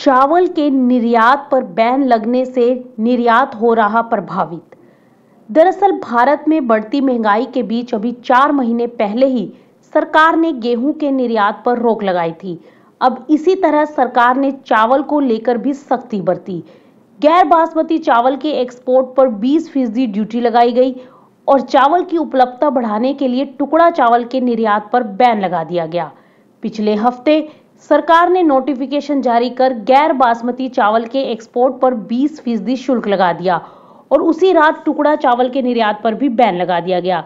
चावल के निर्यात पर बैन लगने से निर्यात हो रहा प्रभावित दरअसल भारत में बढ़ती महंगाई के बीच अभी चार महीने पहले ही सरकार ने गेहूं के निर्यात पर रोक लगाई थी अब इसी तरह सरकार ने चावल को लेकर भी सख्ती बरती गैर बासमती चावल के एक्सपोर्ट पर 20 फीसदी ड्यूटी लगाई गई और चावल की उपलब्धता बढ़ाने के लिए टुकड़ा चावल के निर्यात पर बैन लगा दिया गया पिछले हफ्ते सरकार ने नोटिफिकेशन जारी कर गैर बासमती चावल के एक्सपोर्ट पर 20 फीसदी शुल्क लगा दिया और उसी रात टुकड़ा चावल के निर्यात पर भी बैन लगा दिया गया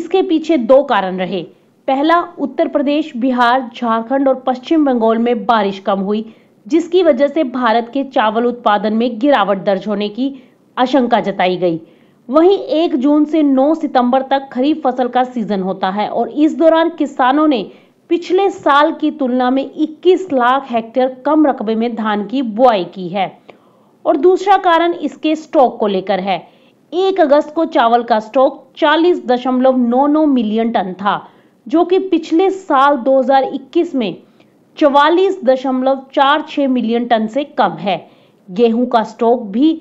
इसके पीछे दो कारण रहे पहला उत्तर प्रदेश बिहार झारखंड और पश्चिम बंगाल में बारिश कम हुई जिसकी वजह से भारत के चावल उत्पादन में गिरावट दर्ज होने की आशंका जताई गई वहीं एक जून से 9 सितंबर तक खरीफ फसल का सीजन होता है और इस दौरान किसानों ने पिछले साल की तुलना में 21 लाख हेक्टेयर कम रकबे में धान की बुआई की है और दूसरा कारण इसके स्टॉक को लेकर है एक अगस्त को चावल का स्टॉक 40.99 मिलियन टन था जो कि पिछले साल 2021 में 44.46 मिलियन टन से कम है गेहूं का स्टॉक भी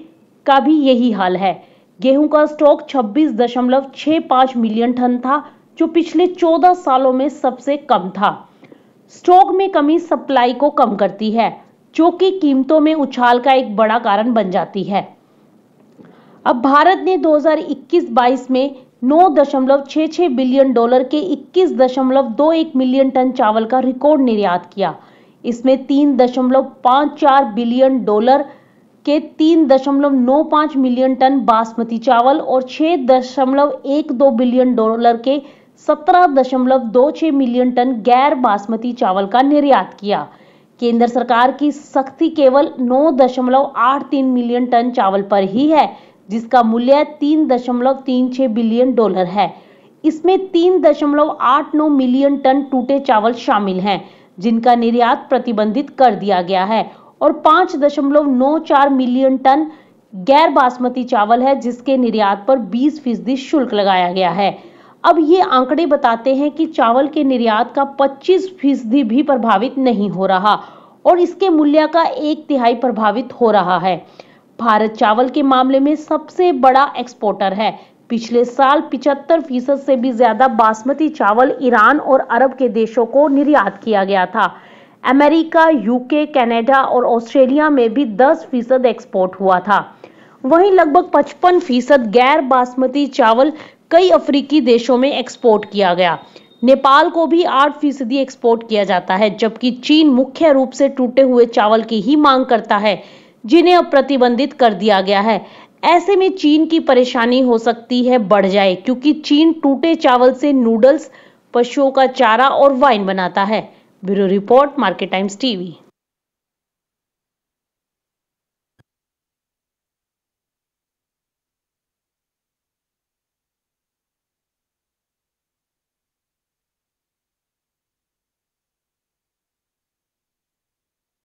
का भी यही हाल है गेहूं का स्टॉक 26.65 मिलियन टन था जो पिछले 14 सालों में सबसे कम था स्टॉक में कमी सप्लाई को कम करती है जो कि कीमतों में उछाल का एक बड़ा कारण बन जाती है अब भारत ने 2021-22 में 9.66 बिलियन डॉलर के 21.21 मिलियन टन चावल का रिकॉर्ड निर्यात किया इसमें 3.54 बिलियन डॉलर के 3.95 मिलियन टन बासमती चावल और 6.12 बिलियन डॉलर के 17.26 मिलियन टन गैर बासमती चावल का निर्यात किया केंद्र सरकार की सख्ती केवल 9.83 मिलियन टन चावल पर ही है जिसका मूल्य 3.36 बिलियन डॉलर है इसमें 3.89 मिलियन टन टूटे चावल शामिल हैं जिनका निर्यात प्रतिबंधित कर दिया गया है और 5.94 मिलियन टन गैर बासमती चावल है जिसके निर्यात पर 20 फीसदी शुल्क लगाया गया है अब ये आंकड़े बताते हैं कि चावल के निर्यात का 25 फीसदी भी प्रभावित नहीं हो रहा और इसके मूल्य का एक तिहाई प्रभावित हो रहा है भारत चावल के मामले में सबसे बड़ा एक्सपोर्टर है पिछले साल 75 फीसद से भी ज्यादा बासमती चावल ईरान और अरब के देशों को निर्यात किया गया था अमेरिका यूके कनाडा और ऑस्ट्रेलिया में भी 10 फीसद एक्सपोर्ट हुआ था वहीं लगभग 55 फीसद गैर बासमती चावल कई अफ्रीकी देशों में एक्सपोर्ट किया गया नेपाल को भी आठ फीसदी एक्सपोर्ट किया जाता है जबकि चीन मुख्य रूप से टूटे हुए चावल की ही मांग करता है जिन्हें अब प्रतिबंधित कर दिया गया है ऐसे में चीन की परेशानी हो सकती है बढ़ जाए क्योंकि चीन टूटे चावल से नूडल्स पशुओं का चारा और वाइन बनाता है bureau report market times TV